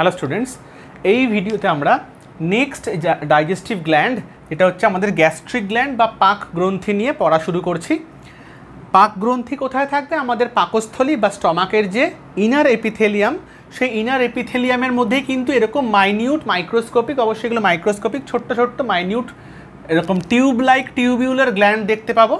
hello students এই ভিডিওতে আমরা নেক্সট ডাইজেস্টিভ গ্ল্যান্ড এটা হচ্ছে আমাদের গ্যাস্ট্রিক গ্ল্যান্ড বা পাক গ্রন্থি নিয়ে পড়া শুরু করছি পাক গ্রন্থি কোথায় থাকবে আমাদের পাকস্থলী বা স্টমাকের যে ইনার এপিথেলিয়াম সেই ইনার এপিথেলিয়ামের মধ্যে কিন্তু এরকম মাইনিউট মাইক্রোস্কোপিক অবশ্যই এগুলো মাইক্রোস্কোপিক ছোট্ট ছোট্ট মাইনিউট এরকম টিউব লাইক টিউবিউলার গ্ল্যান্ড দেখতে পাবো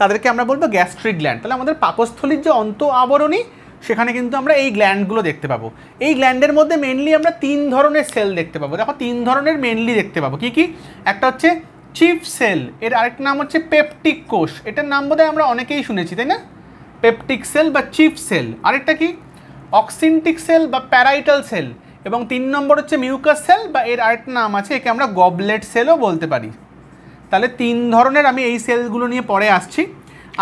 তাদেরকে আমরা বলবো গ্যাস্ট্রিক গ্ল্যান্ড তাহলে আমাদের পাকস্থলীর যে অন্ত আবরণী সেখানে কিন্তু আমরা এই গ্ল্যান্ডগুলো দেখতে পাবো এই গ্ল্যান্ডের মধ্যে মেনলি আমরা তিন ধরনের সেল দেখতে পাবো দেখো তিন ধরনের মেনলি দেখতে পাবো কি কি একটা হচ্ছে চিফ সেল এর আরেকটা নাম হচ্ছে পেপটিক কোষ এটার নাম বোধহয় আমরা অনেকেই শুনেছি তাই না পেপটিক সেল বা চিফ সেল আরেকটা কি অক্সিনটিক সেল বা প্যারাইটাল সেল এবং তিন নম্বর হচ্ছে মিউকাস সেল বা এর আরেকটা নাম আছে একে আমরা গবলেট সেলও বলতে পারি তাহলে তিন ধরনের আমি এই সেলগুলো নিয়ে পরে আসছি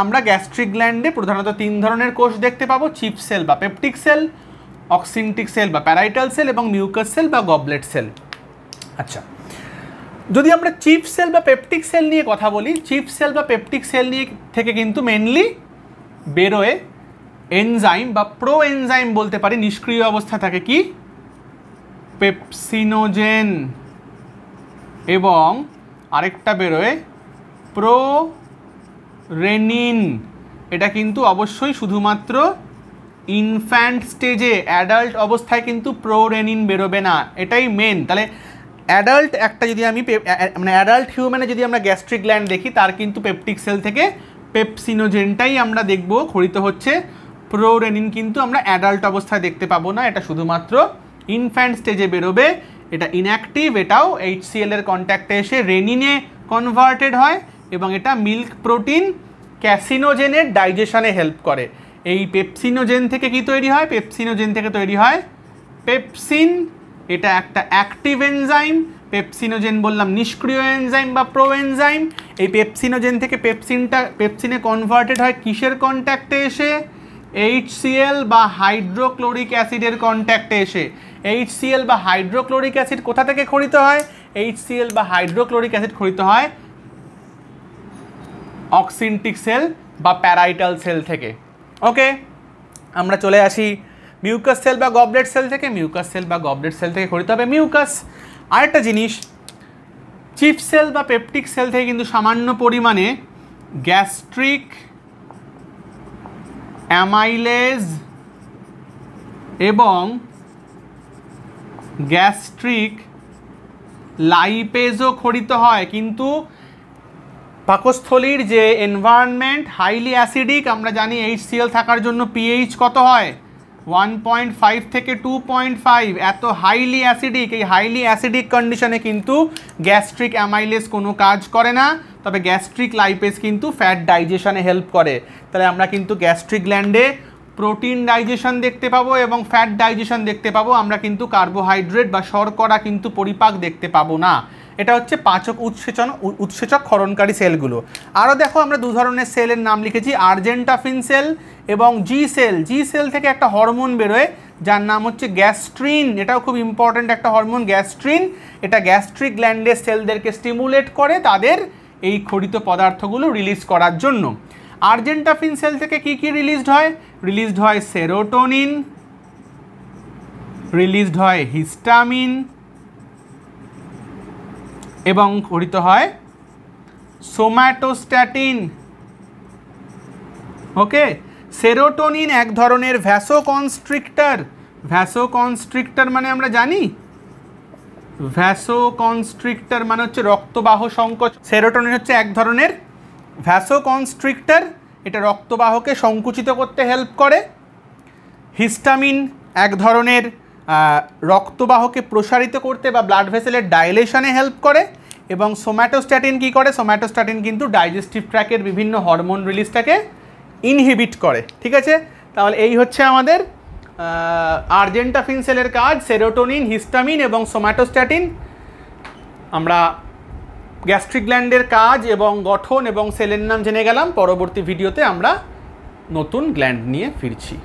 আমরা গ্যাস্ট্রিক গ্ল্যান্ডে প্রধানত তিন ধরনের কোষ দেখতে পাবো চিপ সেল বা পেপটিক সেল অক্সিনটিক সেল বা প্যারাইটাল সেল এবং মিউকাস সেল বা গবলেট সেল আচ্ছা যদি আমরা চিপ সেল বা পেপটিক সেল নিয়ে কথা বলি চিপ সেল বা পেপটিক সেল নিয়ে থেকে কিন্তু মেনলি বেরোয় এনজাইম বা প্রো এনজাইম বলতে পারি নিষ্ক্রিয় অবস্থা থাকে কি পেপসিনোজেন এবং আরেকটা বেরোয় প্রো রেনিন এটা কিন্তু অবশ্যই শুধুমাত্র ইনফ্যান্ট স্টেজে অ্যাডাল্ট অবস্থায় কিন্তু প্রোরেনিন বেরোবে না এটাই মেন তাহলে অ্যাডাল্ট একটা যদি আমি মানে অ্যাডাল্ট হিউম্যানে যদি আমরা গ্যাস্ট্রিক গ্ল্যান্ড দেখি তার কিন্তু পেপটিক সেল থেকে পেপসিনোজেনটাই আমরা দেখব খরিত হচ্ছে প্রোরেনিন কিন্তু আমরা অ্যাডাল্ট অবস্থায় দেখতে পাবো না এটা শুধুমাত্র ইনফ্যান্ট স্টেজে বেরোবে এটা ইনঅ্যাক্টিভ এটাও এইচসিএল এর কন্ট্যাক্টে এসে রেনিনে কনভার্টেড হয় এবং এটা মিল্ক প্রোটিন ক্যাসিনোজেনের ডাইজেশনে হেল্প করে এই পেপসিনোজেন থেকে কি তৈরি হয় পেপসিনোজেন থেকে তৈরি হয় পেপসিন এটা একটা অ্যাক্টিভ এনজাইম পেপসিনোজেন বললাম নিষ্ক্রিয় এনজাইম বা প্রো এনজাইম এই পেপসিনোজেন থেকে পেপসিনটা পেপসিনে কনভার্টেড হয় কিসের কন্ট্যাক্টে এসে এইচসিএল বা হাইড্রোক্লোরিক অ্যাসিডের কন্ট্যাক্টে এসে এইচসিএল বা হাইড্রোক্লোরিক অ্যাসিড কোথা থেকে খরিত হয় এইচসিএল বা হাইড্রোক্লোরিক অ্যাসিড খরিত হয় অক্সিনটিক সেল বা প্যারাইটাল সেল থেকে ওকে আমরা চলে আসি মিউকাস সেল বা গবলেট সেল থেকে মিউকাস সেল বা গবলেট সেল থেকে খরিতে হবে মিউকাস আরেকটা জিনিস চিপ সেল বা পেপটিক সেল থেকে কিন্তু সামান্য পরিমাণে গ্যাস্ট্রিক অ্যামাইলেজ এবং গ্যাস্ট্রিক লাইপেজও খরিত হয় কিন্তু পাকস্থলীর যে এনভায়রনমেন্ট হাইলি অ্যাসিডিক আমরা জানি এইচ সিএল থাকার জন্য পিএইচ কত হয় ওয়ান পয়েন্ট ফাইভ থেকে টু পয়েন্ট ফাইভ এত হাইলি অ্যাসিডিক এই হাইলি অ্যাসিডিক কন্ডিশনে কিন্তু গ্যাস্ট্রিক অ্যামাইলেস কোনো কাজ করে না তবে গ্যাস্ট্রিক লাইপেস কিন্তু ফ্যাট ডাইজেশনে হেল্প করে তাহলে আমরা কিন্তু গ্যাস্ট্রিক গ্ল্যান্ডে প্রোটিন ডাইজেশন দেখতে পাবো এবং ফ্যাট ডাইজেশন দেখতে পাবো আমরা কিন্তু কার্বোহাইড্রেট বা শর্করা কিন্তু পরিপাক দেখতে পাবো না এটা হচ্ছে পাচক উৎসেচন উৎসেচক ক্ষরণকারী সেলগুলো আরও দেখো আমরা দু ধরনের সেলের নাম লিখেছি আর্জেন্টাফিন সেল এবং জি সেল জি সেল থেকে একটা হরমোন বেরোয় যার নাম হচ্ছে গ্যাস্ট্রিন এটাও খুব ইম্পর্ট্যান্ট একটা হরমোন গ্যাস্ট্রিন এটা গ্যাস্ট্রিক গ্ল্যান্ডের সেলদেরকে স্টিমুলেট করে তাদের এই খরিত পদার্থগুলো রিলিজ করার জন্য আর্জেন্টাফিন সেল থেকে কি কি রিলিজড হয় রিলিজড হয় সেরোটোনিন রিলিজড হয় হিস্টামিন এবং গঠিত হয় সোম্যাটোস্ট্যাটিন ওকে সেরোটোনিন এক ধরনের ভ্যাসোকনস্ট্রিক্টর ভ্যাসোকনস্ট্রিক্টর মানে আমরা জানি ভ্যাসোকনস্ট্রিক্টর মানে হচ্ছে রক্তবাহ সংকোচ সেরোটোনিন হচ্ছে এক ধরনের ভ্যাসোকনস্ট্রিক্টর এটা রক্তবাহকে সংকুচিত করতে হেল্প করে হিস্টামিন এক ধরনের রক্তবাহকে প্রসারিত করতে বা ব্লাড ভেসেলের ডাইলেশনে হেল্প করে এবং সোম্যাটোস্ট্যাটিন কি করে সোম্যাটোস্ট্যাটিন কিন্তু ডাইজেস্টিভ ট্র্যাকের বিভিন্ন হরমোন রিলিজটাকে ইনহিবিট করে ঠিক আছে তাহলে এই হচ্ছে আমাদের আর্জেন্টাফিনসেলের কাজ সেরোটোনিন হিস্টামিন এবং সোম্যাটোস্ট্যাটিন আমরা গ্যাস্ট্রিক গ্ল্যান্ডের কাজ এবং গঠন এবং সেলের নাম জেনে গেলাম পরবর্তী ভিডিওতে আমরা নতুন গ্ল্যান্ড নিয়ে ফিরছি